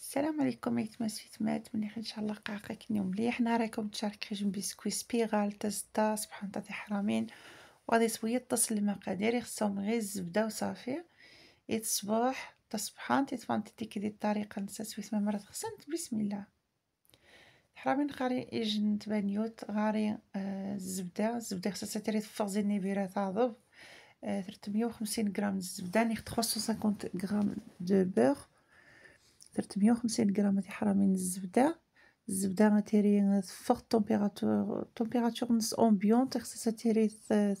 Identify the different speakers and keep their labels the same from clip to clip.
Speaker 1: السلام عليكم ايتمات فيتمات من خير ان شاء الله قاعقك اليوم مليح نهاركم تشارك خرج بسكوي سبيغال تزدا سبحان الله حرامين وغادي شويه تصل المقادير خصهم غير الزبده وصافي يتصبح تصبحان تيتفان تديك دي الطريقه سويت ما مرات خصنت بسم الله حرامين خاري اجن تبانيوت غاري آه، الزبده الزبده خصها تري تفغزي النبيره تعضب 350 غرام الزبده نيخ 350 غرام دو بوغ درت مية وخمسين غرام ديال حرامي من الزبده الزبده غتيري فوق طومبيراتور طومبيراتور نص امبيونت خصها تيري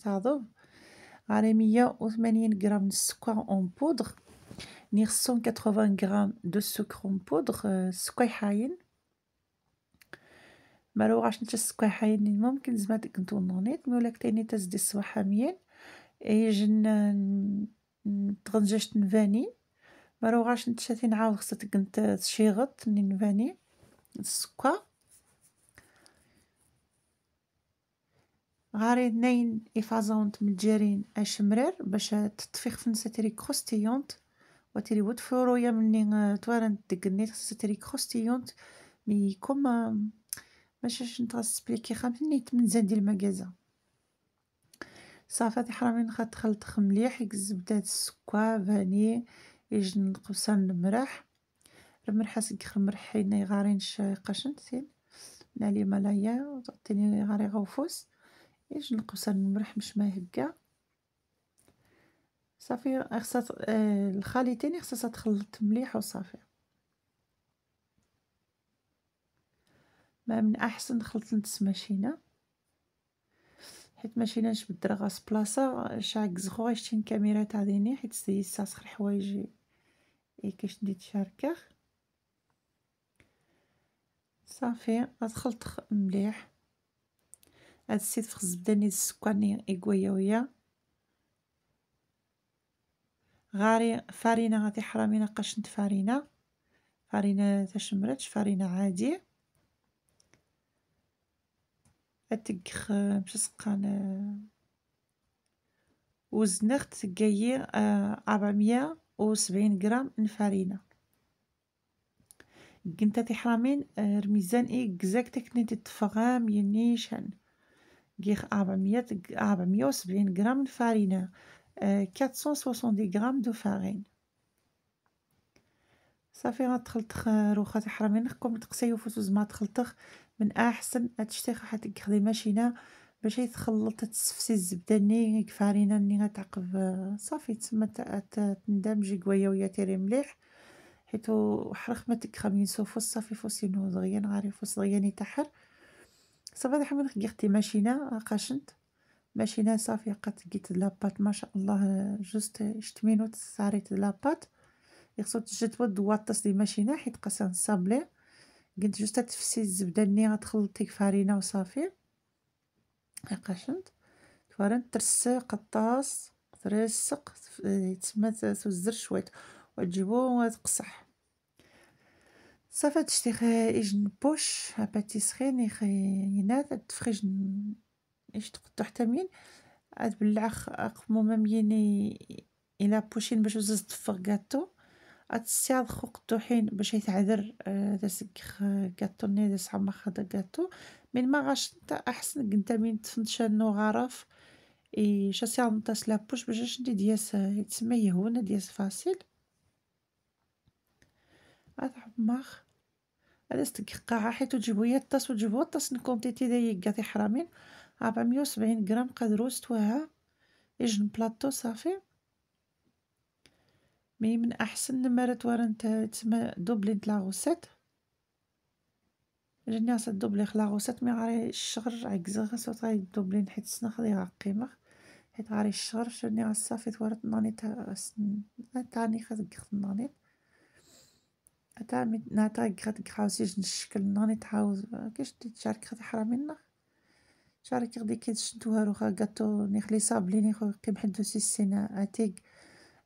Speaker 1: تهضب غاري مية وثمانين غرام من السكر اون بودغ نيغ سون غرام دو سكر اون بودغ السكر حاين مالوغاش نتا السكر حاين ممكن زعما ديك نونيت مي ولا كتيني تزدي الصباح حاميين يجي آه، تغنجاش تنفاني مروعاش نتشاتي نعاود خصك تشيغط منين نفاني السكر غاري نين افازونت متجرين اشمرر باش تطفيخ فنسة تري كروستيونت وتري ود فرويا مني آه، توارن تقني خصها تري كروستيونت مي كوم باش آه، ماشاش نتغسبليكي من تمنزان ديال المكازا صافي هادي حرامي نخا تخلطخ مليح يك السكا السكر فاني يجي القبسان المرح المرحة سقخ المرح حين يغارين قشن سين نالي ملايا تعطيني غاري غوفوس يجي القبسان المرح مش ما هكا صافي خصها آه الخليتين خصها تخلط مليح وصافي ما من احسن خلط نتس ماشينه حيت ماشي نجبد راس بلاصه شاك زغواشتين كاميرا تاع ديني حيت سيسا سخر حوايجي اي كشديت شاركاخ صافي غتخلط مليح هاد السيد خص بدا نيد السكاني ايغويويا غاري فارينة غادي حرامينا قشنت فارينة فارينة تشمرتش فارينة عادي اتكخ مش سقان وزنخت قايي 400 وسبعين غرام نفارينا كنت تحرمين آه، رميزان اي كزاك تكني تتفغام ينيشان اربعمية و سبعين غرام آه، كاتسون سوسون دي غرام دو فارين صافي غتخلطخ آه، روخا تحرمين خكم تقسيو فوتو زعما تخلطخ من احسن هاد الشتي حتى تخدمي ماشينا باش يتخلط تسفسي الزبده ني كفارينه ني غتعقب آه، صافي تما تندمجي قويه ويا تيري مليح حيتو حرق ما تكخمين سو صافي فوس نو دغيا غاري فوس دغيا يتحر صافي هذا حمل غيرتي ماشينا آه، قاشنت ماشينا صافي قات قيت لاباط ما شاء الله جوست مينوت صاريت لاباط يخصو تجد الدواطس دي ماشينا حيت قاصا صابلي قلت جوست تفسي الزبده ني غتخلطي فارينه وصافي قاشنت تفارن ترسق قطاس ترسق تسمى تزر شويت وتجيبو تقصح صافي تشتي خايج نبوش باتيسخي ني خينات تفخيج ايش تقطو حتى مين عاد بالعخ اقمو ميني الى بوشين باش زوز تفغ كاطو اتسياض خوق قطوحين باش يتعذر آه، داسك كاطو ني داس عما خدا كاطو من ما غاش نتا احسن قنتا من تفنتش انه غرف اي شاسي غنطاس لابوش باش شدي دياس يتسمى يهونا دياس فاصل اتحمخ هذا ستك قاعة حيتو تجيبو هي الطاس وتجيبو الطاس نكونتيتي دايقة تي حرامين ربعمية وسبعين غرام قدرو ستواها اجن بلاطو صافي مي من احسن نمرات ورنت تسمى دوبلين لا غوسيت الناس خلا غوسات مي غاري الشغر عكزغ صوت غاي دوبلي حيت السنخ لي قيمة حيت غاري الشغر شرني غصافي ثورت تا تاني خاصك خت نانيت اتا ميت ناتا غات غاوسي جن الشكل نانيت تحاوز كاش تشارك خت حرامينا شارك غدي كيتشدو هارو خا غاتو نخلي صابليني خو حد سي السينا اتيك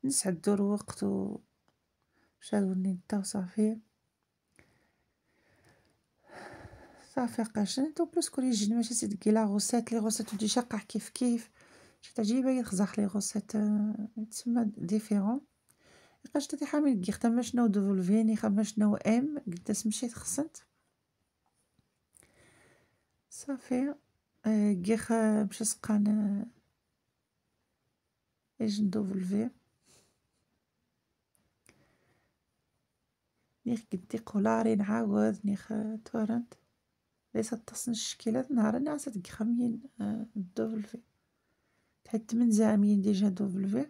Speaker 1: نسعد دور شادو شادوني نتا وصافي صافي قشن نتو بلوس كل يجي ماشي تدقي لا غوسيت لي غوسيت دي شقع كيف كيف شي تعجبي يخزاخ لي غوسيت تسمى ديفيرون لقاش تدي حامل كي خدام شنو دوفولفيني خدام شنو ام قداس مشيت تخصنت صافي آه، كيخ مشا سقان اجن دوفولفي نيخ قدي قولاري نعاود نيخ تورنت لي تصنع الشكيلات نهار عسى تقخمين الدوبل آه، في تحت من زعميين ديجا دوبل في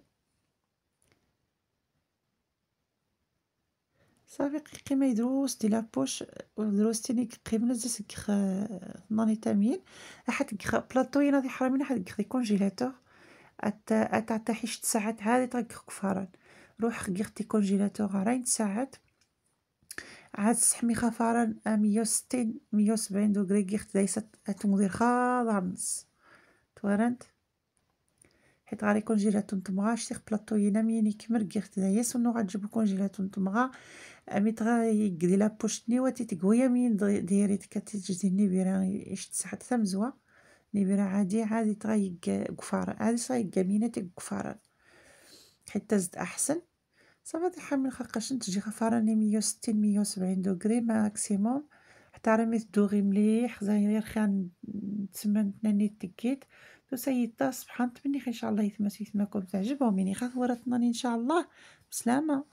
Speaker 1: صافي قيمة يدروس دي لابوش ودروس تاني قيمة زاس كخ آه، ناني تامين أحد كخ بلاطوينا دي حرامين أحد كخ كونجيلاتور أت أتعتحيش ساعات هادي تاك كفاران روح كخ تي كونجيلاتور غارين تساعات عاد سحمي خفارا مية وستين مية وسبعين دو غريغيخت دايسة تمضي خاضع نص توارنت حيت غادي يكون جيلاتون تمغا شتيخ بلاطو يناميني كمر غيخت دايس ونو غتجيب يكون جيلاتون تمغا اميت يكدي لابوش واتي تيتكويا مين ديريت كتجدي نيبيرا يشت سحت ثمزوة نيبيرا عادي عادي تغيق قفارة عادي صايق مينة تقفارة حيت تزد احسن صافي غادي نحمل قشن تجي راني مية وستين مية وسبعين دوغري ماكسيموم حتى راني تدوغي مليح زاير خير تسمى ناني تكيت تو سيدة سبحان تمني ان شاء الله يتما يتماكم تعجبهم يعني خاف ورثنا ان شاء الله بسلامه